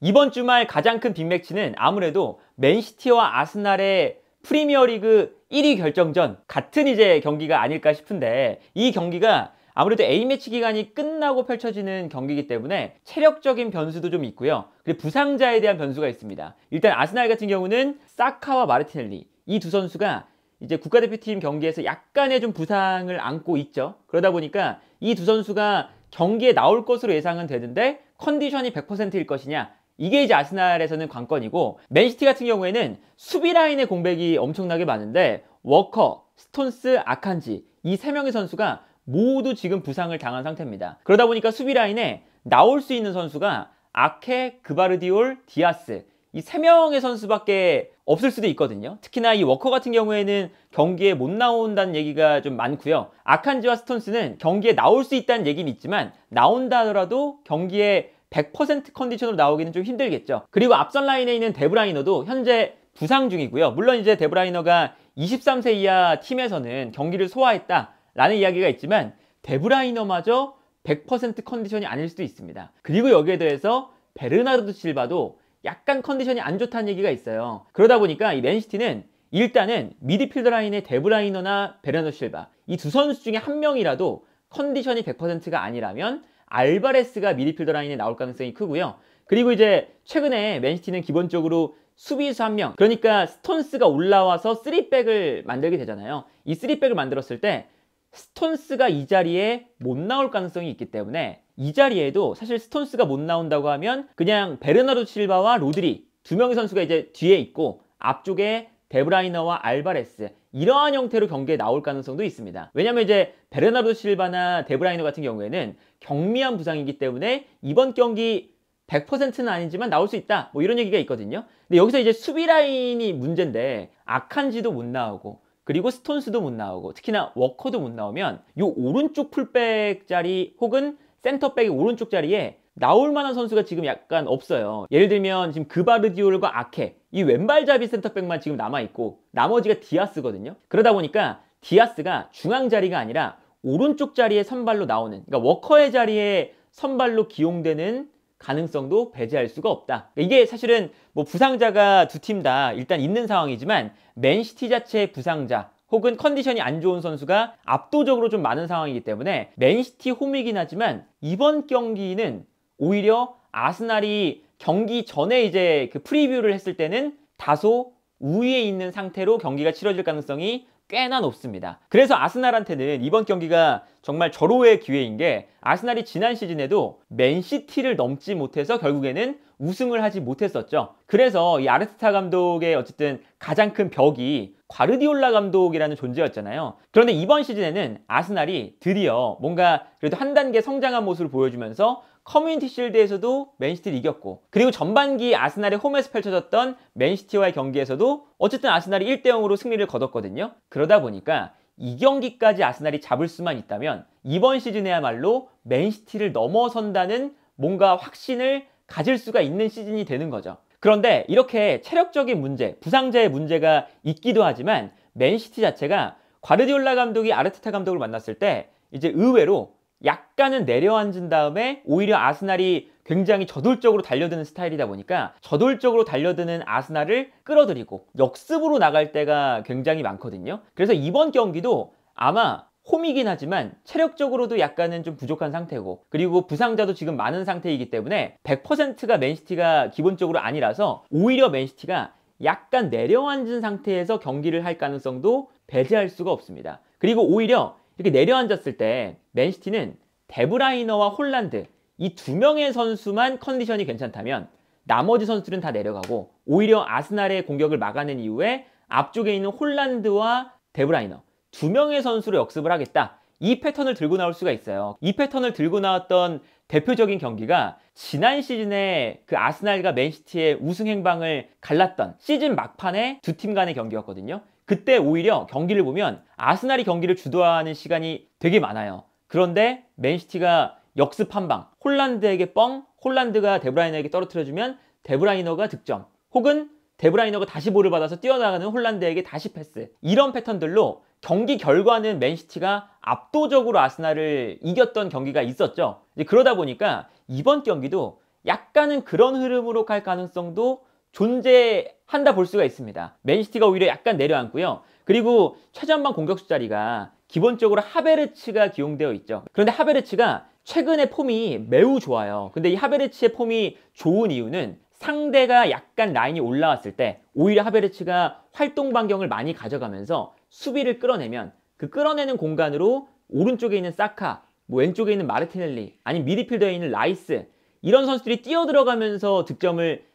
이번 주말 가장 큰 빅매치는 아무래도 맨시티와 아스날의 프리미어리그 1위 결정전 같은 이제 경기가 아닐까 싶은데 이 경기가 아무래도 A매치 기간이 끝나고 펼쳐지는 경기이기 때문에 체력적인 변수도 좀 있고요. 그리고 부상자에 대한 변수가 있습니다. 일단 아스날 같은 경우는 사카와 마르티넬리 이 두 선수가 이제 국가대표팀 경기에서 약간의 좀 부상을 안고 있죠. 그러다 보니까 이 두 선수가 경기에 나올 것으로 예상은 되는데 컨디션이 100%일 것이냐 이게 이제 아스날에서는 관건이고 맨시티 같은 경우에는 수비 라인의 공백이 엄청나게 많은데 워커, 스톤스, 아칸지 이 세 명의 선수가 모두 지금 부상을 당한 상태입니다. 그러다 보니까 수비 라인에 나올 수 있는 선수가 아케, 그바르디올, 디아스 이 세 명의 선수밖에 없을 수도 있거든요. 특히나 이 워커 같은 경우에는 경기에 못 나온다는 얘기가 좀 많고요. 아칸지와 스톤스는 경기에 나올 수 있다는 얘기는 있지만 나온다더라도 하 경기에 100% 컨디션으로 나오기는 좀 힘들겠죠. 그리고 앞선 라인에 있는 데브라이너도 현재 부상 중이고요. 물론 이제 데브라이너가 23세 이하 팀에서는 경기를 소화했다 라는 이야기가 있지만 데브라이너마저 100% 컨디션이 아닐 수도 있습니다. 그리고 여기에 대해서 베르나르드 실바도 약간 컨디션이 안 좋다는 얘기가 있어요. 그러다 보니까 이 맨시티는 일단은 미드필드 라인의 데브라이너나 베르나르도 실바 이 두 선수 중에 한 명이라도 컨디션이 100%가 아니라면 알바레스가 미드필더 라인에 나올 가능성이 크고요. 그리고 이제 최근에 맨시티는 기본적으로 수비수 한 명, 그러니까 스톤스가 올라와서 3백을 만들게 되잖아요. 이 3백을 만들었을 때 스톤스가 이 자리에 못 나올 가능성이 있기 때문에 이 자리에도 사실 스톤스가 못 나온다고 하면 그냥 베르나르 실바와 로드리 두 명의 선수가 이제 뒤에 있고 앞쪽에 데브라이너와 알바레스 이러한 형태로 경기에 나올 가능성도 있습니다. 왜냐면 이제 베르나르도 실바나 데브라이너 같은 경우에는 경미한 부상이기 때문에 이번 경기 100%는 아니지만 나올 수 있다. 뭐 이런 얘기가 있거든요. 근데 여기서 이제 수비 라인이 문제인데 아칸지도 못 나오고 그리고 스톤스도 못 나오고 특히나 워커도 못 나오면 이 오른쪽 풀백 자리 혹은 센터백의 오른쪽 자리에 나올 만한 선수가 지금 약간 없어요. 예를 들면 지금 그바르디올과 아케 이 왼발잡이 센터백만 지금 남아있고 나머지가 디아스거든요. 그러다 보니까 디아스가 중앙 자리가 아니라 오른쪽 자리에 선발로 나오는 그러니까 워커의 자리에 선발로 기용되는 가능성도 배제할 수가 없다. 이게 사실은 뭐 부상자가 두 팀 다 일단 있는 상황이지만 맨시티 자체의 부상자 혹은 컨디션이 안 좋은 선수가 압도적으로 좀 많은 상황이기 때문에 맨시티 홈이긴 하지만 이번 경기는 오히려 아스날이 경기 전에 이제 그 프리뷰를 했을 때는 다소 우위에 있는 상태로 경기가 치러질 가능성이 꽤나 높습니다. 그래서 아스날한테는 이번 경기가 정말 절호의 기회인 게 아스날이 지난 시즌에도 맨시티를 넘지 못해서 결국에는 우승을 하지 못했었죠. 그래서 이 아르테타 감독의 어쨌든 가장 큰 벽이 과르디올라 감독이라는 존재였잖아요. 그런데 이번 시즌에는 아스날이 드디어 뭔가 그래도 한 단계 성장한 모습을 보여주면서 커뮤니티 실드에서도 맨시티를 이겼고 그리고 전반기 아스날의 홈에서 펼쳐졌던 맨시티와의 경기에서도 어쨌든 아스날이 1대0으로 승리를 거뒀거든요. 그러다 보니까 이 경기까지 아스날이 잡을 수만 있다면 이번 시즌에야말로 맨시티를 넘어선다는 뭔가 확신을 가질 수가 있는 시즌이 되는 거죠. 그런데 이렇게 체력적인 문제, 부상자의 문제가 있기도 하지만 맨시티 자체가 과르디올라 감독이 아르테타 감독을 만났을 때 이제 의외로 약간은 내려앉은 다음에 오히려 아스날이 굉장히 저돌적으로 달려드는 스타일이다 보니까 저돌적으로 달려드는 아스날을 끌어들이고 역습으로 나갈 때가 굉장히 많거든요. 그래서 이번 경기도 아마 홈이긴 하지만 체력적으로도 약간은 좀 부족한 상태고 그리고 부상자도 지금 많은 상태이기 때문에 100%가 맨시티가 기본적으로 아니라서 오히려 맨시티가 약간 내려앉은 상태에서 경기를 할 가능성도 배제할 수가 없습니다. 그리고 오히려 이렇게 내려앉았을 때 맨시티는 데브라이너와 홀란드 이 두 명의 선수만 컨디션이 괜찮다면 나머지 선수들은 다 내려가고 오히려 아스날의 공격을 막아낸 이후에 앞쪽에 있는 홀란드와 데브라이너 두 명의 선수로 역습을 하겠다. 이 패턴을 들고 나올 수가 있어요. 이 패턴을 들고 나왔던 대표적인 경기가 지난 시즌에 그 아스날과 맨시티의 우승 행방을 갈랐던 시즌 막판에두팀 간의 경기였거든요. 그때 오히려 경기를 보면 아스날이 경기를 주도하는 시간이 되게 많아요. 그런데 맨시티가 역습 한 방, 홀란드에게 뻥, 홀란드가 데브라이너에게 떨어뜨려주면 데브라이너가 득점, 혹은 데브라이너가 다시 볼을 받아서 뛰어나가는 홀란드에게 다시 패스. 이런 패턴들로 경기 결과는 맨시티가 압도적으로 아스날을 이겼던 경기가 있었죠. 그러다 보니까 이번 경기도 약간은 그런 흐름으로 갈 가능성도 존재 한다 볼 수가 있습니다. 맨시티가 오히려 약간 내려앉고요. 그리고 최전방 공격수 자리가 기본적으로 하베르츠가 기용되어 있죠. 그런데 하베르츠가 최근에 폼이 매우 좋아요. 근데 이 하베르츠의 폼이 좋은 이유는 상대가 약간 라인이 올라왔을 때 오히려 하베르츠가 활동 반경을 많이 가져가면서 수비를 끌어내면 그 끌어내는 공간으로 오른쪽에 있는 사카, 뭐 왼쪽에 있는 마르티넬리, 아니면 미드필더에 있는 라이스 이런 선수들이 뛰어들어가면서 득점을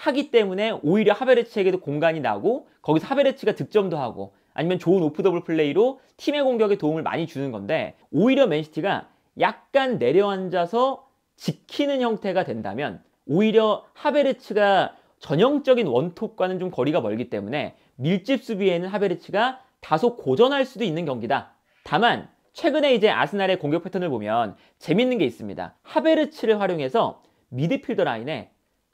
하기 때문에 오히려 하베르츠에게도 공간이 나고 거기서 하베르츠가 득점도 하고 아니면 좋은 오프 더블 플레이로 팀의 공격에 도움을 많이 주는 건데 오히려 맨시티가 약간 내려앉아서 지키는 형태가 된다면 오히려 하베르츠가 전형적인 원톱과는 좀 거리가 멀기 때문에 밀집 수비에는 하베르츠가 다소 고전할 수도 있는 경기다. 다만 최근에 이제 아스날의 공격 패턴을 보면 재밌는 게 있습니다. 하베르츠를 활용해서 미드필더 라인에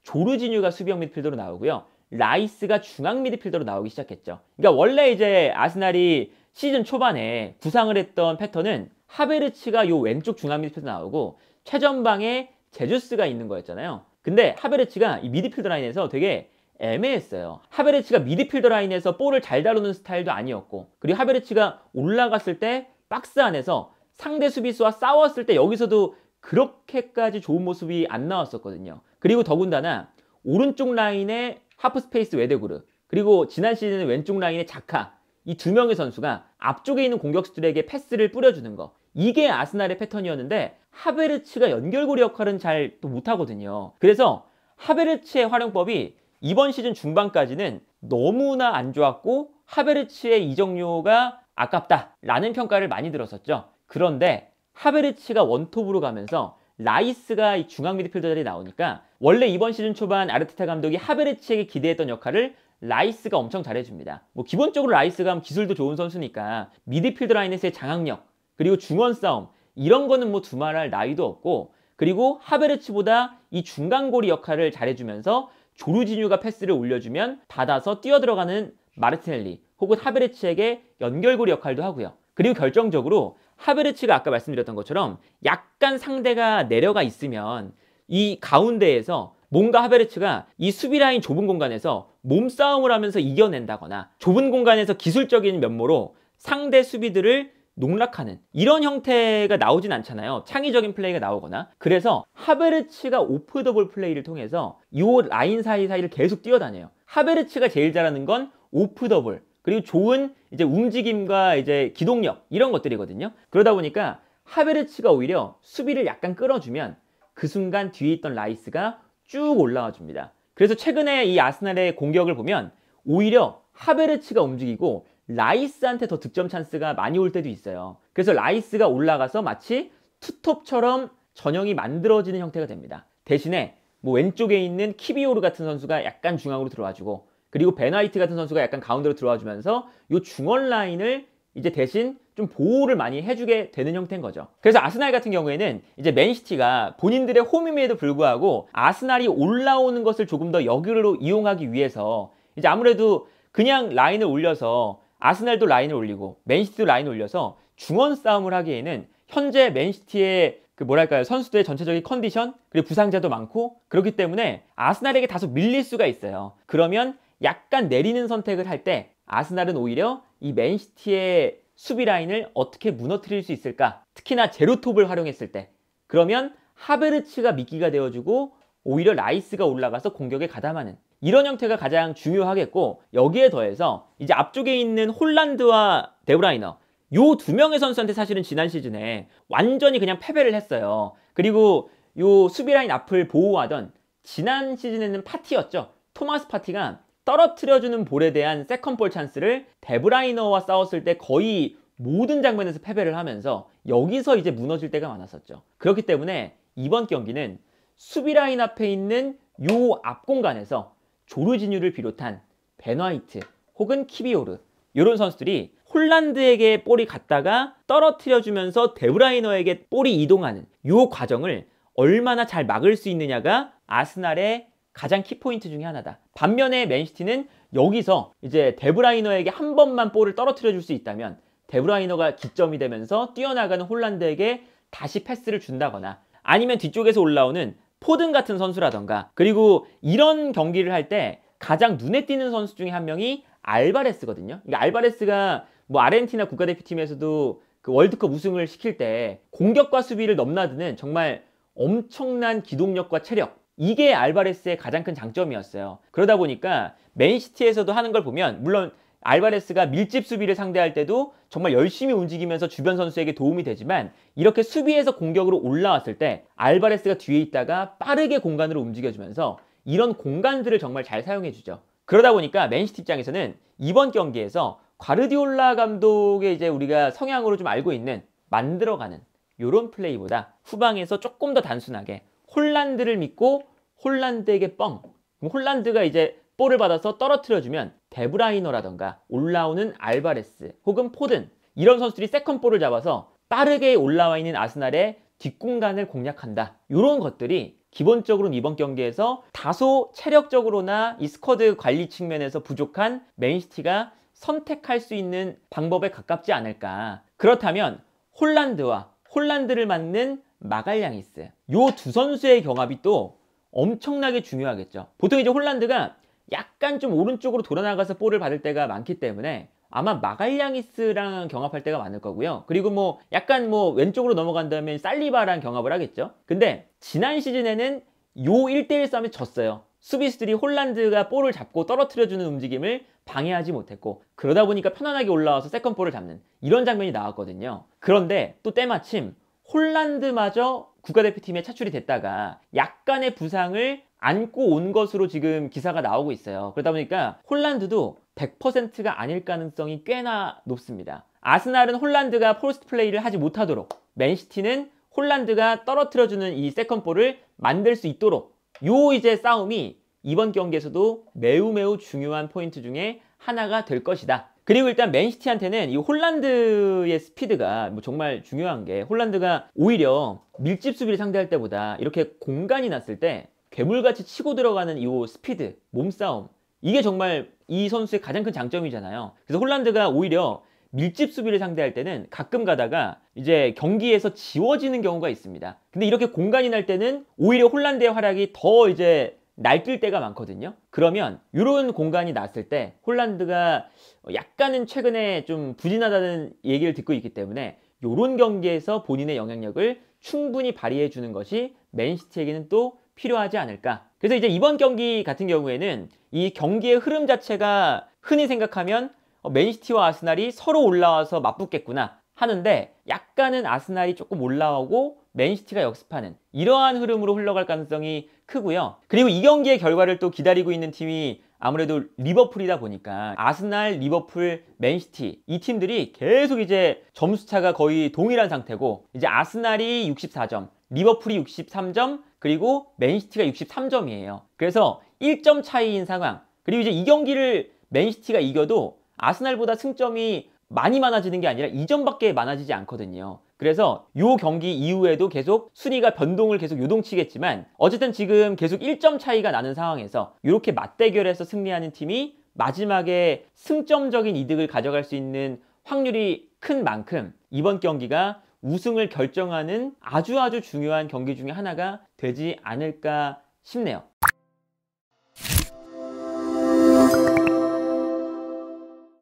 조르지뉴가 수비형 미드필더로 나오고요. 라이스가 중앙 미드필더로 나오기 시작했죠. 그러니까 원래 이제 아스날이 시즌 초반에 부상을 했던 패턴은 하베르츠가 요 왼쪽 중앙 미드필더 나오고 최전방에 제주스가 있는 거였잖아요. 근데 하베르츠가 이 미드필더 라인에서 되게 애매했어요. 하베르츠가 미드필더 라인에서 볼을 잘 다루는 스타일도 아니었고 그리고 하베르츠가 올라갔을 때 박스 안에서 상대 수비수와 싸웠을 때 여기서도 그렇게까지 좋은 모습이 안 나왔었거든요. 그리고 더군다나 오른쪽 라인의 하프스페이스 외대그르 그리고 지난 시즌에 왼쪽 라인의 자카 이 두 명의 선수가 앞쪽에 있는 공격수들에게 패스를 뿌려주는 거 이게 아스날의 패턴이었는데 하베르츠가 연결고리 역할은 잘또 못하거든요. 그래서 하베르츠의 활용법이 이번 시즌 중반까지는 너무나 안 좋았고 하베르츠의 이적료가 아깝다라는 평가를 많이 들었었죠. 그런데 하베르츠가 원톱으로 가면서 라이스가 이 중앙 미드필더 자리에 나오니까 원래 이번 시즌 초반 아르테타 감독이 하베르츠에게 기대했던 역할을 라이스가 엄청 잘해줍니다. 뭐 기본적으로 라이스가 기술도 좋은 선수니까 미드필드 라인에서의 장악력 그리고 중원 싸움 이런 거는 뭐 두말할 나위도 없고 그리고 하베르츠보다 이 중간고리 역할을 잘해주면서 조르지뉴가 패스를 올려주면 받아서 뛰어들어가는 마르티넬리 혹은 하베르츠에게 연결고리 역할도 하고요. 그리고 결정적으로 하베르츠가 아까 말씀드렸던 것처럼 약간 상대가 내려가 있으면 이 가운데에서 뭔가 하베르츠가 이 수비 라인 좁은 공간에서 몸싸움을 하면서 이겨낸다거나 좁은 공간에서 기술적인 면모로 상대 수비들을 농락하는 이런 형태가 나오진 않잖아요. 창의적인 플레이가 나오거나. 그래서 하베르츠가 오프 더볼 플레이를 통해서 이 라인 사이사이를 계속 뛰어다녀요. 하베르츠가 제일 잘하는 건 오프 더 볼. 그리고 좋은 이제 움직임과 이제 기동력 이런 것들이거든요. 그러다 보니까 하베르츠가 오히려 수비를 약간 끌어주면 그 순간 뒤에 있던 라이스가 쭉 올라와 줍니다. 그래서 최근에 이 아스날의 공격을 보면 오히려 하베르츠가 움직이고 라이스한테 더 득점 찬스가 많이 올 때도 있어요. 그래서 라이스가 올라가서 마치 투톱처럼 전형이 만들어지는 형태가 됩니다. 대신에 뭐 왼쪽에 있는 키비오르 같은 선수가 약간 중앙으로 들어와주고 그리고 베나이트 같은 선수가 약간 가운데로 들어와 주면서 이 중원 라인을 이제 대신 좀 보호를 많이 해주게 되는 형태인 거죠. 그래서 아스날 같은 경우에는 이제 맨시티가 본인들의 홈임에도 불구하고 아스날이 올라오는 것을 조금 더 여기로 이용하기 위해서 이제 아무래도 그냥 라인을 올려서 아스날도 라인을 올리고 맨시티도 라인을 올려서 중원 싸움을 하기에는 현재 맨시티의 그 뭐랄까요 선수들의 전체적인 컨디션 그리고 부상자도 많고 그렇기 때문에 아스날에게 다소 밀릴 수가 있어요. 그러면 약간 내리는 선택을 할 때 아스날은 오히려 이 맨시티의 수비 라인을 어떻게 무너뜨릴 수 있을까? 특히나 제로톱을 활용했을 때 그러면 하베르츠가 미끼가 되어주고 오히려 라이스가 올라가서 공격에 가담하는 이런 형태가 가장 중요하겠고 여기에 더해서 이제 앞쪽에 있는 홀란드와 데브라이너 요 두 명의 선수한테 사실은 지난 시즌에 완전히 그냥 패배를 했어요. 그리고 요 수비라인 앞을 보호하던 지난 시즌에는 파티였죠. 토마스 파티가 떨어뜨려주는 볼에 대한 세컨볼 찬스를 데브라이너와 싸웠을 때 거의 모든 장면에서 패배를 하면서 여기서 이제 무너질 때가 많았었죠. 그렇기 때문에 이번 경기는 수비라인 앞에 있는 요 앞공간에서 조르지뉴를 비롯한 베너이트 혹은 키비오르 이런 선수들이 홀란드에게 볼이 갔다가 떨어뜨려주면서 데브라이너에게 볼이 이동하는 요 과정을 얼마나 잘 막을 수 있느냐가 아스날의 가장 키포인트 중의 하나다. 반면에 맨시티는 여기서 이제 데브라이너에게 한 번만 볼을 떨어뜨려 줄 수 있다면 데브라이너가 기점이 되면서 뛰어나가는 홀란드에게 다시 패스를 준다거나 아니면 뒤쪽에서 올라오는 포든 같은 선수라던가 그리고 이런 경기를 할 때 가장 눈에 띄는 선수 중에 한 명이 알바레스거든요. 그러니까 알바레스가 뭐 아르헨티나 국가대표팀에서도 그 월드컵 우승을 시킬 때 공격과 수비를 넘나드는 정말 엄청난 기동력과 체력 이게 알바레스의 가장 큰 장점이었어요. 그러다 보니까 맨시티에서도 하는 걸 보면 물론 알바레스가 밀집 수비를 상대할 때도 정말 열심히 움직이면서 주변 선수에게 도움이 되지만 이렇게 수비에서 공격으로 올라왔을 때 알바레스가 뒤에 있다가 빠르게 공간으로 움직여주면서 이런 공간들을 정말 잘 사용해주죠. 그러다 보니까 맨시티 입장에서는 이번 경기에서 과르디올라 감독의 이제 우리가 성향으로 좀 알고 있는 만들어가는 이런 플레이보다 후방에서 조금 더 단순하게 홀란드를 믿고 홀란드에게 뻥. 그럼 홀란드가 이제 볼을 받아서 떨어뜨려주면 데브라이너라던가 올라오는 알바레스 혹은 포든 이런 선수들이 세컨볼을 잡아서 빠르게 올라와 있는 아스날의 뒷공간을 공략한다. 이런 것들이 기본적으로 이번 경기에서 다소 체력적으로나 이 스쿼드 관리 측면에서 부족한 맨시티가 선택할 수 있는 방법에 가깝지 않을까. 그렇다면 홀란드와 홀란드를 맞는 마갈량이스 요 두 선수의 경합이 또 엄청나게 중요하겠죠 보통 이제 홀란드가 약간 좀 오른쪽으로 돌아나가서 볼을 받을 때가 많기 때문에 아마 마갈량이스랑 경합할 때가 많을 거고요 그리고 뭐 약간 뭐 왼쪽으로 넘어간 다음에 살리바랑 경합을 하겠죠 근데 지난 시즌에는 요 1대1 싸움에 졌어요 수비수들이 홀란드가 볼을 잡고 떨어뜨려주는 움직임을 방해하지 못했고 그러다 보니까 편안하게 올라와서 세컨볼을 잡는 이런 장면이 나왔거든요 그런데 또 때마침 홀란드마저 국가대표팀에 차출이 됐다가 약간의 부상을 안고 온 것으로 지금 기사가 나오고 있어요. 그러다 보니까 홀란드도 100%가 아닐 가능성이 꽤나 높습니다. 아스날은 홀란드가 포스트 플레이를 하지 못하도록 맨시티는 홀란드가 떨어뜨려주는 이 세컨볼을 만들 수 있도록 요 이제 싸움이 이번 경기에서도 매우 매우 중요한 포인트 중에 하나가 될 것이다. 그리고 일단 맨시티한테는 이 홀란드의 스피드가 뭐 정말 중요한 게 홀란드가 오히려 밀집 수비를 상대할 때보다 이렇게 공간이 났을 때 괴물같이 치고 들어가는 이 스피드, 몸싸움 이게 정말 이 선수의 가장 큰 장점이잖아요. 그래서 홀란드가 오히려 밀집 수비를 상대할 때는 가끔 가다가 이제 경기에서 지워지는 경우가 있습니다. 근데 이렇게 공간이 날 때는 오히려 홀란드의 활약이 더 이제 날뛸 때가 많거든요. 그러면 이런 공간이 났을 때 홀란드가 약간은 최근에 좀 부진하다는 얘기를 듣고 있기 때문에 이런 경기에서 본인의 영향력을 충분히 발휘해 주는 것이 맨시티에게는 또 필요하지 않을까. 그래서 이제 이번 경기 같은 경우에는 이 경기의 흐름 자체가 흔히 생각하면 어, 맨시티와 아스날이 서로 올라와서 맞붙겠구나 하는데 약간은 아스날이 조금 올라오고 맨시티가 역습하는 이러한 흐름으로 흘러갈 가능성이 크고요. 그리고 이 경기의 결과를 또 기다리고 있는 팀이 아무래도 리버풀이다 보니까 아스날, 리버풀, 맨시티 이 팀들이 계속 이제 점수차가 거의 동일한 상태고 이제 아스날이 64점, 리버풀이 63점, 그리고 맨시티가 63점이에요. 그래서 1점 차이인 상황. 그리고 이제 이 경기를 맨시티가 이겨도 아스날보다 승점이 많이 많아지는 게 아니라 2점밖에 많아지지 않거든요. 그래서 요 경기 이후에도 계속 순위가 변동을 계속 요동치겠지만 어쨌든 지금 계속 1점 차이가 나는 상황에서 이렇게 맞대결해서 승리하는 팀이 마지막에 승점적인 이득을 가져갈 수 있는 확률이 큰 만큼 이번 경기가 우승을 결정하는 아주 아주 중요한 경기 중에 하나가 되지 않을까 싶네요.